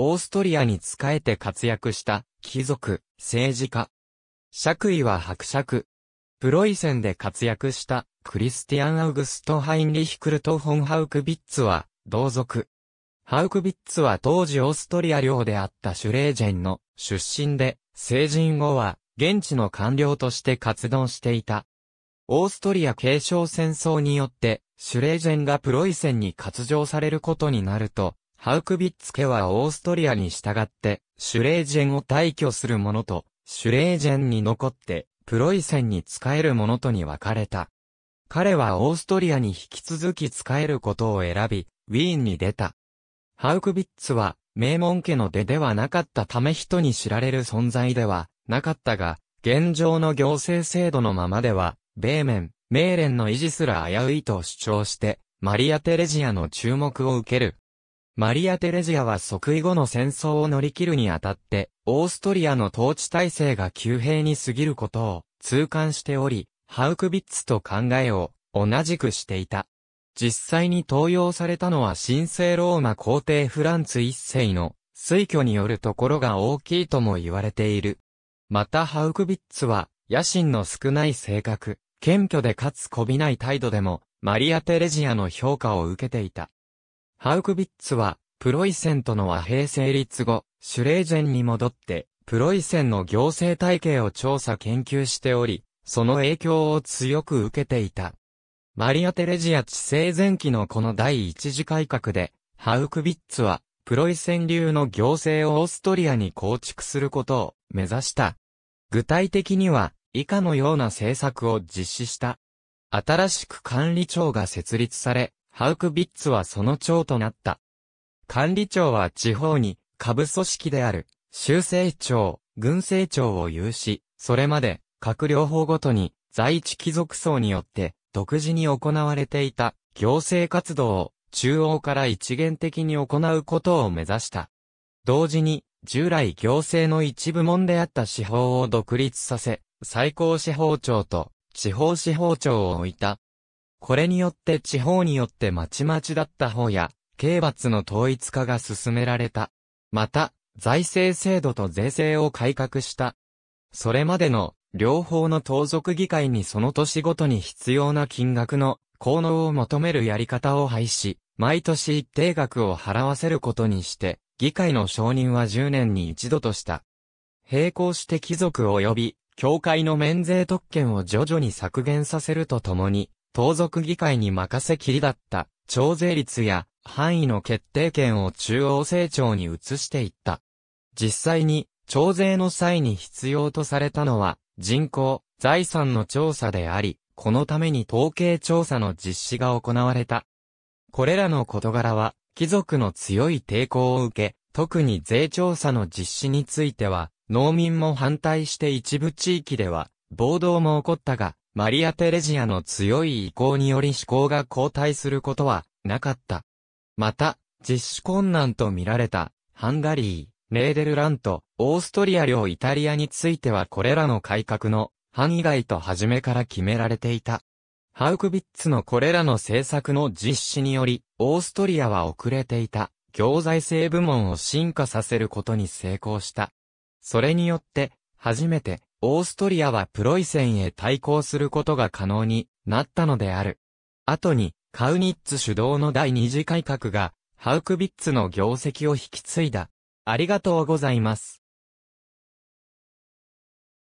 オーストリアに仕えて活躍した貴族、政治家。爵位は伯爵。プロイセンで活躍したクリスティアン・アウグスト・ハインリヒ・クルト・フォン・ハウクビッツは同族。ハウクビッツは当時オーストリア領であったシュレージェンの出身で、成人後は現地の官僚として活動していた。オーストリア継承戦争によって、シュレージェンがプロイセンに割譲されることになると、ハウクビッツ家はオーストリアに従って、シュレージェンを退去する者と、シュレージェンに残って、プロイセンに仕える者とに分かれた。彼はオーストリアに引き続き仕えることを選び、ウィーンに出た。ハウクビッツは、名門家の出ではなかったため人に知られる存在ではなかったが、現状の行政制度のままでは、米面、メーレンの維持すら危ういと主張して、マリア・テレジアの注目を受ける。マリア・テレジアは即位後の戦争を乗り切るにあたって、オーストリアの統治体制が急変に過ぎることを痛感しており、ハウクビッツと考えを同じくしていた。実際に登用されたのは神聖ローマ皇帝フランツ一世の推挙によるところが大きいとも言われている。またハウクビッツは、野心の少ない性格、謙虚でかつこびない態度でも、マリア・テレジアの評価を受けていた。ハウクビッツは、プロイセンとの和平成立後、シュレーゼンに戻って、プロイセンの行政体系を調査研究しており、その影響を強く受けていた。マリア・テレジア治世前期のこの第一次改革で、ハウクビッツは、プロイセン流の行政をオーストリアに構築することを目指した。具体的には、以下のような政策を実施した。新しく管理庁が設立され、ハウクビッツはその長となった。管理庁は地方に下部組織である、州政庁、軍政庁を有し、それまで各僚法ごとに在地貴族層によって独自に行われていた行政活動を中央から一元的に行うことを目指した。同時に従来行政の一部門であった司法を独立させ、最高司法庁と地方司法庁を置いたこれによって地方によってまちまちだった方や、刑罰の統一化が進められた。また、財政制度と税制を改革した。それまでの、両方の盗賊議会にその年ごとに必要な金額の効能を求めるやり方を廃止、毎年一定額を払わせることにして、議会の承認は10年に一度とした。並行して貴族及び、教会の免税特権を徐々に削減させるとともに、盗賊議会に任せきりだった、徴税率や範囲の決定権を中央政庁に移していった。実際に、徴税の際に必要とされたのは、人口、財産の調査であり、このために統計調査の実施が行われた。これらの事柄は、貴族の強い抵抗を受け、特に税調査の実施については、農民も反対して一部地域では、暴動も起こったが、マリア・テレジアの強い意向により思考が後退することはなかった。また、実施困難と見られた、ハンガリー、レーデルラント、オーストリア領イタリアについてはこれらの改革の範囲外と初めから決められていた。ハウクビッツのこれらの政策の実施により、オーストリアは遅れていた、行財政部門を進化させることに成功した。それによって、初めて、オーストリアはプロイセンへ対抗することが可能になったのである。後に、カウニッツ主導の第二次改革が、ハウクビッツの業績を引き継いだ。ありがとうございます。